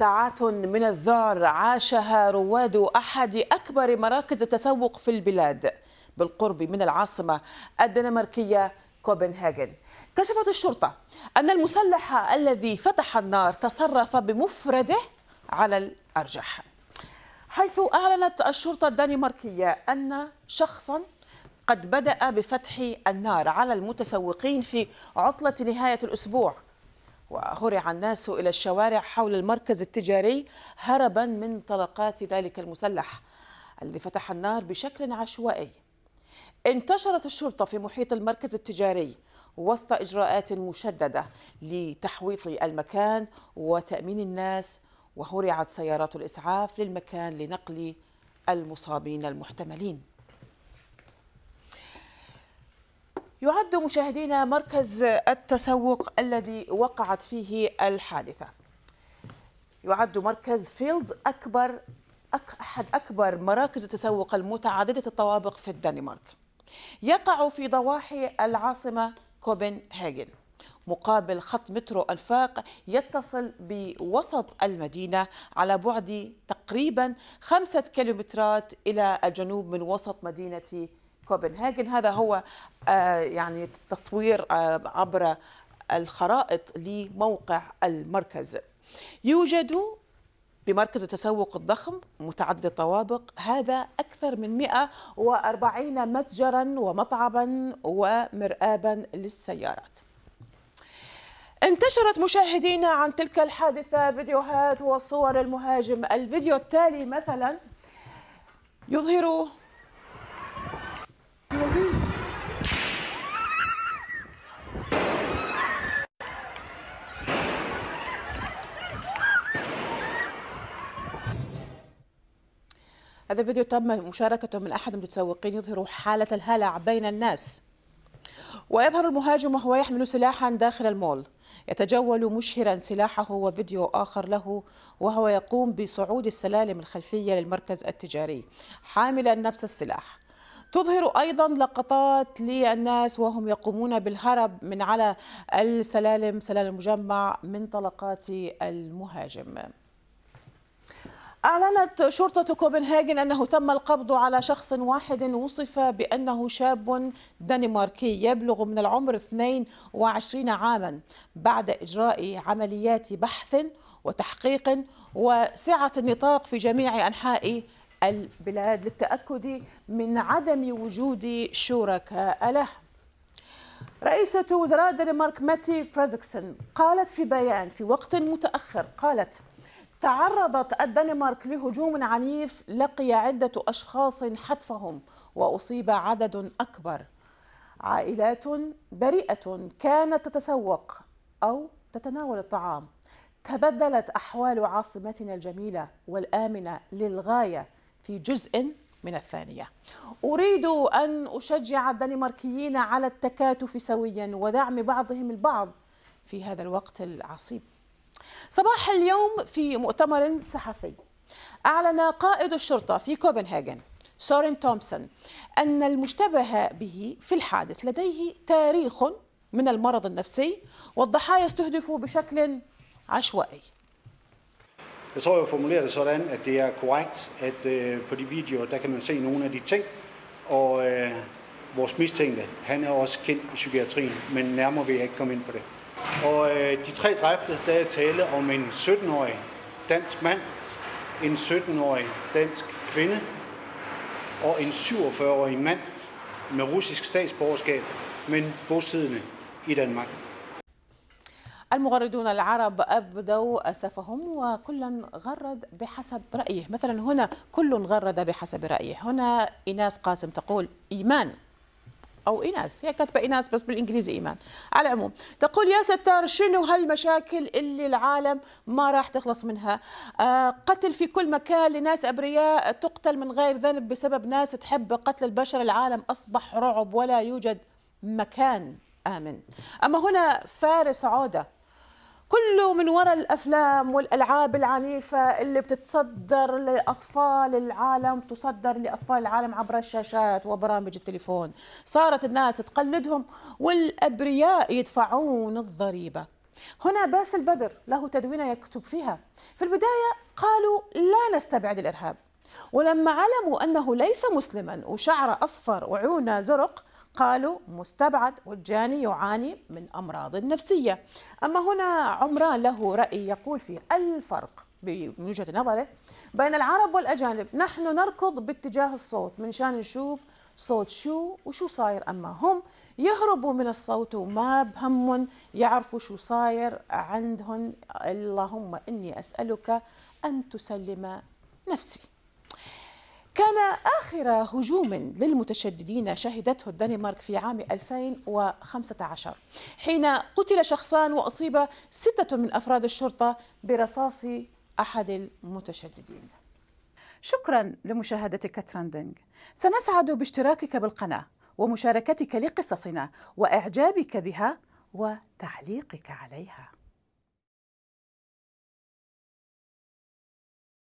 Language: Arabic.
ساعات من الذعر عاشها رواد أحد أكبر مراكز التسوق في البلاد بالقرب من العاصمة الدنماركية كوبنهاجن كشفت الشرطة أن المسلح الذي فتح النار تصرف بمفرده على الأرجح حيث أعلنت الشرطة الدنماركية أن شخصا قد بدأ بفتح النار على المتسوقين في عطلة نهاية الأسبوع وهرع الناس إلى الشوارع حول المركز التجاري هربا من طلقات ذلك المسلح الذي فتح النار بشكل عشوائي انتشرت الشرطة في محيط المركز التجاري وسط إجراءات مشددة لتحويط المكان وتأمين الناس وهرعت سيارات الإسعاف للمكان لنقل المصابين المحتملين يعد مشاهدينا مركز التسوق الذي وقعت فيه الحادثة يعد مركز فيلز أكبر أحد أكبر مراكز التسوق المتعددة الطوابق في الدنمارك يقع في ضواحي العاصمة كوبنهاجن مقابل خط مترو أنفاق يتصل بوسط المدينة على بعد تقريبا خمسة كيلومترات إلى الجنوب من وسط مدينة كوبنهاجن هذا هو آه، يعني تصوير آه، عبر الخرائط لموقع المركز يوجد بمركز التسوق الضخم متعدد الطوابق هذا أكثر من 140 متجرا ومطعما ومرآبا للسيارات انتشرت مشاهدينا عن تلك الحادثة فيديوهات وصور المهاجم الفيديو التالي مثلا يظهر هذا الفيديو تم مشاركته من أحد المتسوقين يظهر حالة الهلع بين الناس ويظهر المهاجم وهو يحمل سلاحا داخل المول يتجول مشهرا سلاحه وفيديو آخر له وهو يقوم بصعود السلالم الخلفية للمركز التجاري حاملا نفس السلاح تظهر أيضا لقطات للناس وهم يقومون بالهرب من على السلالم سلالم مجمع من طلقات المهاجم أعلنت شرطة كوبنهاجن أنه تم القبض على شخص واحد وصف بأنه شاب دنماركي يبلغ من العمر 22 عاما بعد إجراء عمليات بحث وتحقيق وسعة النطاق في جميع أنحاء البلاد للتأكد من عدم وجود شركاء له رئيسة وزراء الدنمارك ماتي فريدريكسون قالت في بيان في وقت متأخر قالت تعرضت الدنمارك لهجوم عنيف لقي عدة أشخاص حتفهم وأصيب عدد أكبر عائلات بريئة كانت تتسوق أو تتناول الطعام تبدلت أحوال عاصمتنا الجميلة والآمنة للغاية في جزء من الثانية أريد أن أشجع الدنماركيين على التكاتف سويا ودعم بعضهم البعض في هذا الوقت العصيب صباح اليوم في مؤتمر صحفي أعلن قائد الشرطة في كوبنهاجن سورين تومسون أن المشتبه به في الحادث لديه تاريخ من المرض النفسي والضحايا استهدفوا بشكل عشوائي. Jeg tror, jeg formulerer det sådan, at det er korrekt, at øh, på de videoer, der kan man se nogle af de ting. Og øh, vores mistænkte, han er også kendt i psykiatrien, men nærmere vil jeg ikke komme ind på det. Og øh, de tre dræbte, der er tale om en 17-årig dansk mand, en 17-årig dansk kvinde og en 47-årig mand med russisk statsborgerskab, men bosiddende i Danmark. المغردون العرب أبدوا أسفهم وكل غرد بحسب رأيه مثلا هنا كل غرد بحسب رأيه هنا إناس قاسم تقول إيمان او ايناس هي كاتبه ايناس بس بالانجليزي ايمان على العموم تقول يا ستار شنو هالمشاكل اللي العالم ما راح تخلص منها آه قتل في كل مكان لناس ابرياء تقتل من غير ذنب بسبب ناس تحب قتل البشر العالم اصبح رعب ولا يوجد مكان امن اما هنا فارس عوده كله من وراء الافلام والالعاب العنيفه اللي بتتصدر لاطفال العالم تصدر لاطفال العالم عبر الشاشات وبرامج التليفون صارت الناس تقلدهم والابرياء يدفعون الضريبه هنا باس البدر له تدوينه يكتب فيها في البدايه قالوا لا نستبعد الارهاب ولما علموا انه ليس مسلما وشعره اصفر وعيونه زرق قالوا مستبعد والجاني يعاني من أمراض نفسية أما هنا عمران له رأي يقول في الفرق من وجهة نظره بين العرب والأجانب نحن نركض باتجاه الصوت من شان نشوف صوت شو وشو صاير أما هم يهربوا من الصوت وما بهم يعرفوا شو صاير عندهم اللهم إني أسألك أن تسلم نفسي كان آخر هجوم للمتشددين شهدته الدنمارك في عام 2015 حين قتل شخصان وأصيب ستة من أفراد الشرطة برصاص أحد المتشددين شكرا لمشاهدتك ترندنج سنسعد باشتراكك بالقناة ومشاركتك لقصصنا وإعجابك بها وتعليقك عليها